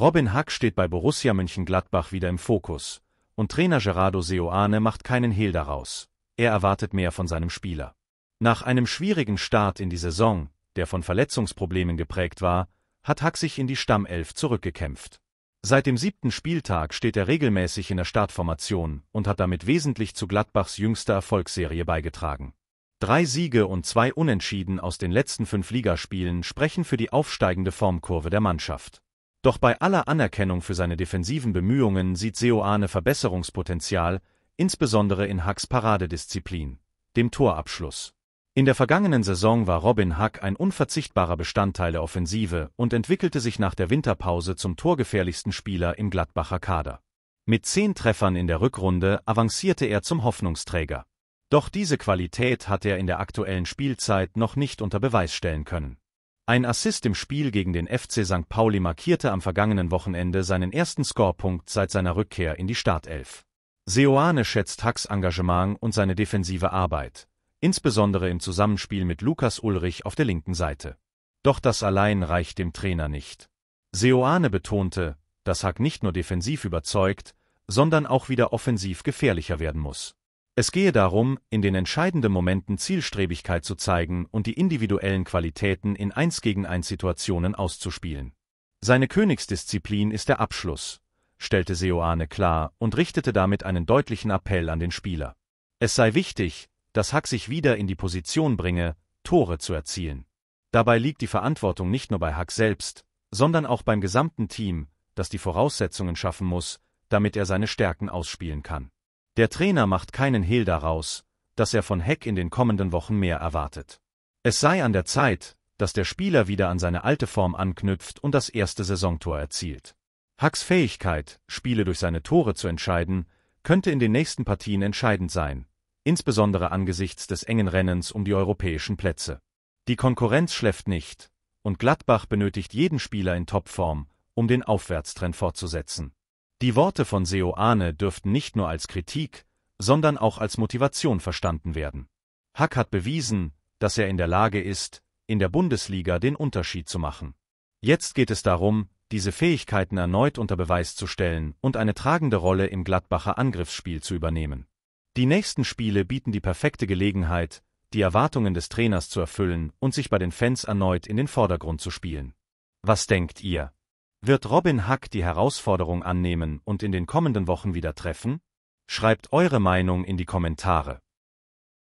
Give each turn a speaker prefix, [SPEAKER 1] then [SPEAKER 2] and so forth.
[SPEAKER 1] Robin Hack steht bei Borussia Mönchengladbach wieder im Fokus. Und Trainer Gerardo Seoane macht keinen Hehl daraus. Er erwartet mehr von seinem Spieler. Nach einem schwierigen Start in die Saison, der von Verletzungsproblemen geprägt war, hat Hack sich in die Stammelf zurückgekämpft. Seit dem siebten Spieltag steht er regelmäßig in der Startformation und hat damit wesentlich zu Gladbachs jüngster Erfolgsserie beigetragen. Drei Siege und zwei Unentschieden aus den letzten fünf Ligaspielen sprechen für die aufsteigende Formkurve der Mannschaft. Doch bei aller Anerkennung für seine defensiven Bemühungen sieht Seoane Verbesserungspotenzial, insbesondere in Hacks Paradedisziplin, dem Torabschluss. In der vergangenen Saison war Robin Hack ein unverzichtbarer Bestandteil der Offensive und entwickelte sich nach der Winterpause zum torgefährlichsten Spieler im Gladbacher Kader. Mit zehn Treffern in der Rückrunde avancierte er zum Hoffnungsträger. Doch diese Qualität hat er in der aktuellen Spielzeit noch nicht unter Beweis stellen können. Ein Assist im Spiel gegen den FC St. Pauli markierte am vergangenen Wochenende seinen ersten Scorepunkt seit seiner Rückkehr in die Startelf. Seoane schätzt Hacks Engagement und seine defensive Arbeit, insbesondere im Zusammenspiel mit Lukas Ulrich auf der linken Seite. Doch das allein reicht dem Trainer nicht. Seoane betonte, dass Hack nicht nur defensiv überzeugt, sondern auch wieder offensiv gefährlicher werden muss. Es gehe darum, in den entscheidenden Momenten Zielstrebigkeit zu zeigen und die individuellen Qualitäten in 1 gegen 1 Situationen auszuspielen. Seine Königsdisziplin ist der Abschluss, stellte Seoane klar und richtete damit einen deutlichen Appell an den Spieler. Es sei wichtig, dass Hack sich wieder in die Position bringe, Tore zu erzielen. Dabei liegt die Verantwortung nicht nur bei Hack selbst, sondern auch beim gesamten Team, das die Voraussetzungen schaffen muss, damit er seine Stärken ausspielen kann. Der Trainer macht keinen Hehl daraus, dass er von Heck in den kommenden Wochen mehr erwartet. Es sei an der Zeit, dass der Spieler wieder an seine alte Form anknüpft und das erste Saisontor erzielt. Hacks Fähigkeit, Spiele durch seine Tore zu entscheiden, könnte in den nächsten Partien entscheidend sein, insbesondere angesichts des engen Rennens um die europäischen Plätze. Die Konkurrenz schläft nicht, und Gladbach benötigt jeden Spieler in Topform, um den Aufwärtstrend fortzusetzen. Die Worte von Seoane dürften nicht nur als Kritik, sondern auch als Motivation verstanden werden. Hack hat bewiesen, dass er in der Lage ist, in der Bundesliga den Unterschied zu machen. Jetzt geht es darum, diese Fähigkeiten erneut unter Beweis zu stellen und eine tragende Rolle im Gladbacher Angriffsspiel zu übernehmen. Die nächsten Spiele bieten die perfekte Gelegenheit, die Erwartungen des Trainers zu erfüllen und sich bei den Fans erneut in den Vordergrund zu spielen. Was denkt ihr? Wird Robin Hack die Herausforderung annehmen und in den kommenden Wochen wieder treffen? Schreibt eure Meinung in die Kommentare.